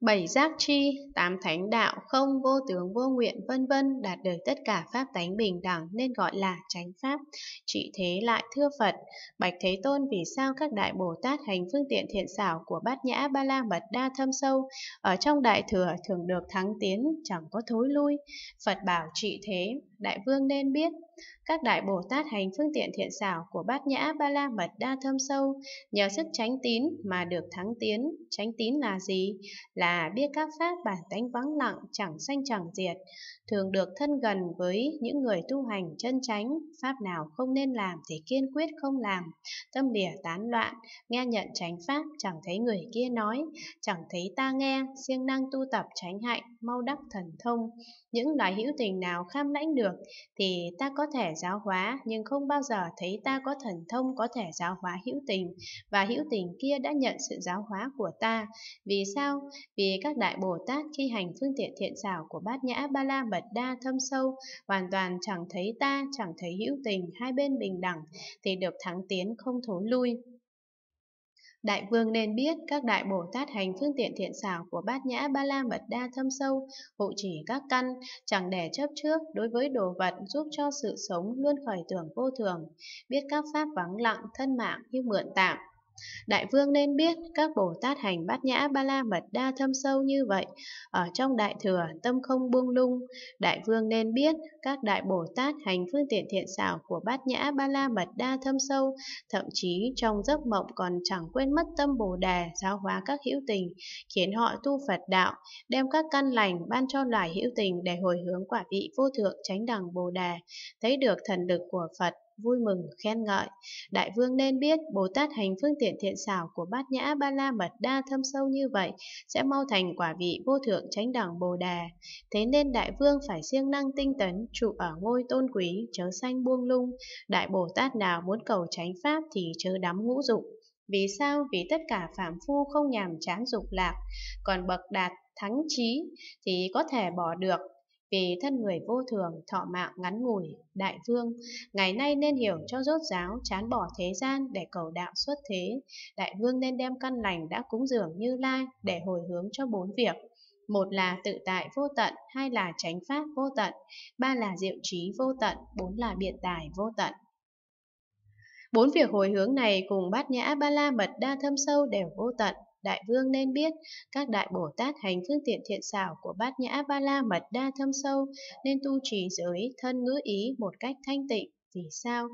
bảy giác chi, tám thánh đạo, không vô tướng vô nguyện vân vân đạt được tất cả pháp tánh bình đẳng nên gọi là chánh pháp. Trị thế lại thưa Phật, Bạch Thế Tôn vì sao các đại Bồ Tát hành phương tiện thiện xảo của bát nhã ba la mật đa thâm sâu, ở trong đại thừa thường được thắng tiến, chẳng có thối lui. Phật bảo trị thế, đại vương nên biết, các đại Bồ Tát hành phương tiện thiện xảo của bát nhã ba la mật đa thâm sâu, nhờ sức tránh tín mà được thắng tiến. Tránh tín là gì? Là biết các pháp bản tánh vắng lặng, chẳng sanh chẳng diệt, thường được thân gần với những người tu hành chân tránh, pháp nào không nên làm thì kiên quyết không làm, tâm lìa tán loạn, nghe nhận tránh pháp, chẳng thấy người kia nói, chẳng thấy ta nghe, siêng năng tu tập tránh hạnh, mau đắc thần thông. Những loại hữu tình nào kham lãnh được được thì ta có thể giáo hóa nhưng không bao giờ thấy ta có thần thông có thể giáo hóa hữu tình và hữu tình kia đã nhận sự giáo hóa của ta. Vì sao? Vì các đại Bồ Tát khi hành phương tiện thiện xảo của Bát Nhã Ba La Mật Đa thâm sâu hoàn toàn chẳng thấy ta, chẳng thấy hữu tình hai bên bình đẳng thì được thắng tiến không thối lui. Đại vương nên biết các đại Bồ Tát hành phương tiện thiện xảo của bát nhã ba la mật đa thâm sâu, hộ chỉ các căn, chẳng để chấp trước đối với đồ vật giúp cho sự sống luôn khởi tưởng vô thường, biết các pháp vắng lặng thân mạng như mượn tạm, Đại vương nên biết, các Bồ Tát hành bát nhã ba la mật đa thâm sâu như vậy, ở trong đại thừa tâm không buông lung. Đại vương nên biết, các đại Bồ Tát hành phương tiện thiện xảo của bát nhã ba la mật đa thâm sâu, thậm chí trong giấc mộng còn chẳng quên mất tâm Bồ đề giáo hóa các hữu tình, khiến họ tu Phật đạo, đem các căn lành ban cho loài hữu tình để hồi hướng quả vị vô thượng chánh đẳng Bồ đề, thấy được thần lực của Phật vui mừng khen ngợi. Đại vương nên biết Bồ Tát hành phương tiện thiện xảo của Bát Nhã Ba La Mật Đa thâm sâu như vậy sẽ mau thành quả vị vô thượng chánh đẳng Bồ Đà. Thế nên đại vương phải siêng năng tinh tấn, trụ ở ngôi tôn quý, chớ sanh buông lung. Đại Bồ Tát nào muốn cầu chánh pháp thì chớ đắm ngũ dục. Vì sao? Vì tất cả phạm phu không nhàm chán dục lạc, còn bậc đạt thắng trí thì có thể bỏ được vì thân người vô thường, thọ mạng ngắn ngủi, đại vương, ngày nay nên hiểu cho rốt giáo, chán bỏ thế gian để cầu đạo xuất thế. Đại vương nên đem căn lành đã cúng dường như lai để hồi hướng cho bốn việc. Một là tự tại vô tận, hai là tránh pháp vô tận, ba là diệu trí vô tận, bốn là biện tài vô tận. Bốn việc hồi hướng này cùng bát nhã ba la mật đa thâm sâu đều vô tận, đại vương nên biết, các đại Bồ Tát hành phương tiện thiện xảo của bát nhã ba la mật đa thâm sâu, nên tu trì giới thân ngữ ý một cách thanh tịnh, vì sao?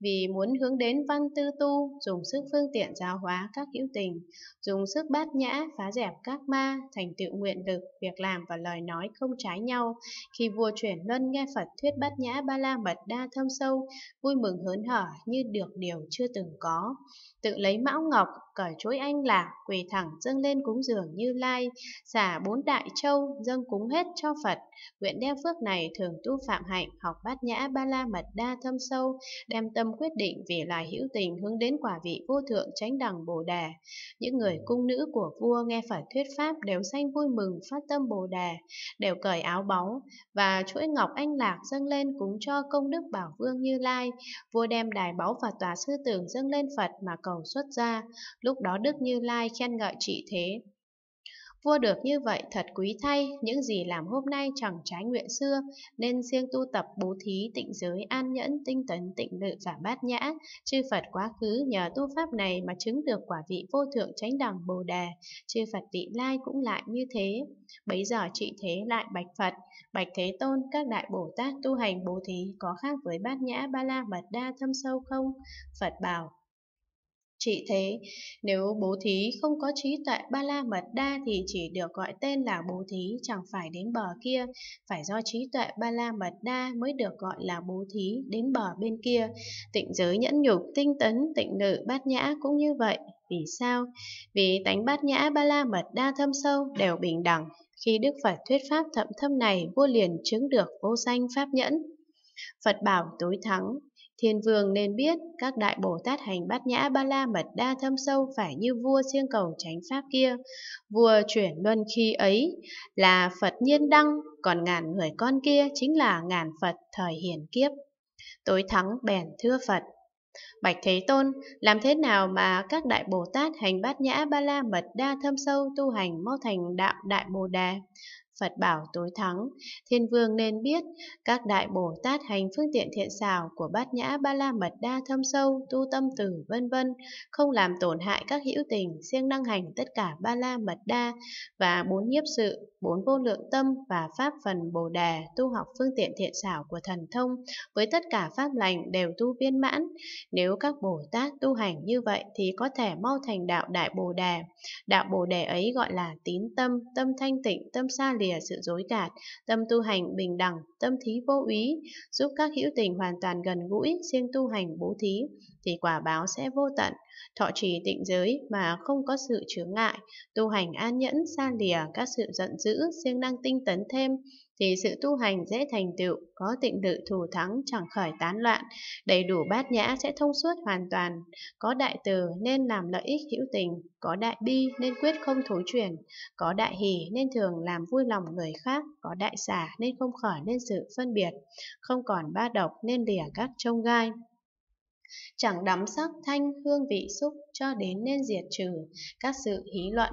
Vì muốn hướng đến văn tư tu, dùng sức phương tiện giáo hóa các hữu tình, dùng sức bát nhã, phá dẹp các ma, thành tựu nguyện lực, việc làm và lời nói không trái nhau. Khi vua chuyển luân nghe Phật thuyết bát nhã ba la mật đa thâm sâu, vui mừng hớn hở như được điều chưa từng có. Tự lấy mão ngọc, cởi chuỗi anh lạc, quỳ thẳng dâng lên cúng dường như lai, xả bốn đại châu, dâng cúng hết cho Phật. Nguyện đeo phước này thường tu phạm hạnh, học bát nhã ba la mật đa thâm sâu, đem tâm quyết định vì là hữu tình hướng đến quả vị vô thượng chánh đẳng Bồ Đề. Những người ừ. cung nữ của vua nghe phải thuyết pháp đều xanh vui mừng phát tâm Bồ Đề, đều cởi áo báu và chuỗi ngọc anh lạc dâng lên cúng cho công đức bảo vương Như Lai. Vua đem đài báu và tòa sư tưởng dâng lên Phật mà cầu xuất ra. Lúc đó Đức Như Lai khen ngợi trị thế, Vua được như vậy thật quý thay, những gì làm hôm nay chẳng trái nguyện xưa, nên riêng tu tập bố thí, tịnh giới, an nhẫn, tinh tấn, tịnh lự và bát nhã. Chư Phật quá khứ nhờ tu pháp này mà chứng được quả vị vô thượng chánh đẳng bồ đề, chư Phật vị lai cũng lại như thế. Bấy giờ trị thế lại bạch Phật, bạch Thế Tôn, các đại Bồ Tát tu hành bố thí có khác với bát nhã ba la mật đa thâm sâu không? Phật bảo, Chị thế, nếu bố thí không có trí tuệ ba la mật đa thì chỉ được gọi tên là bố thí chẳng phải đến bờ kia, phải do trí tuệ ba la mật đa mới được gọi là bố thí đến bờ bên kia. Tịnh giới nhẫn nhục, tinh tấn, tịnh nữ, bát nhã cũng như vậy. Vì sao? Vì tánh bát nhã ba la mật đa thâm sâu đều bình đẳng. Khi Đức Phật thuyết pháp thậm thâm này, vua liền chứng được vô danh pháp nhẫn. Phật bảo tối thắng, Thiên vương nên biết các đại Bồ Tát hành bát nhã ba la mật đa thâm sâu phải như vua siêng cầu tránh pháp kia. Vua chuyển luân khi ấy là Phật nhiên đăng, còn ngàn người con kia chính là ngàn Phật thời hiền kiếp. Tối thắng bèn thưa Phật. Bạch Thế Tôn, làm thế nào mà các đại Bồ Tát hành bát nhã ba la mật đa thâm sâu tu hành mau thành đạo đại Bồ Đà? Phật bảo tối thắng. Thiên vương nên biết, các đại Bồ Tát hành phương tiện thiện xảo của bát nhã ba la mật đa thâm sâu, tu tâm tử, vân vân, không làm tổn hại các hữu tình, siêng năng hành tất cả ba la mật đa và bốn nhiếp sự, bốn vô lượng tâm và pháp phần Bồ Đề, tu học phương tiện thiện xảo của thần thông với tất cả pháp lành đều tu viên mãn. Nếu các Bồ Tát tu hành như vậy thì có thể mau thành đạo đại Bồ Đề. Đạo Bồ Đề ấy gọi là tín tâm, tâm thanh tịnh, tâm xa lý lìa sự dối gạt, tâm tu hành bình đẳng, tâm thí vô úy, giúp các hữu tình hoàn toàn gần gũi, siêng tu hành bố thí, thì quả báo sẽ vô tận. Thọ trì tịnh giới mà không có sự chướng ngại, tu hành an nhẫn, xa lìa các sự giận dữ, siêng năng tinh tấn thêm, thì sự tu hành dễ thành tựu, có tịnh tự thù thắng chẳng khởi tán loạn, đầy đủ bát nhã sẽ thông suốt hoàn toàn, có đại từ nên làm lợi ích hữu tình, có đại bi nên quyết không thối chuyển, có đại hỷ nên thường làm vui lòng người khác, có đại xả nên không khỏi nên sự phân biệt, không còn ba độc nên lìa các trông gai chẳng đắm sắc thanh hương vị xúc cho đến nên diệt trừ các sự hí luận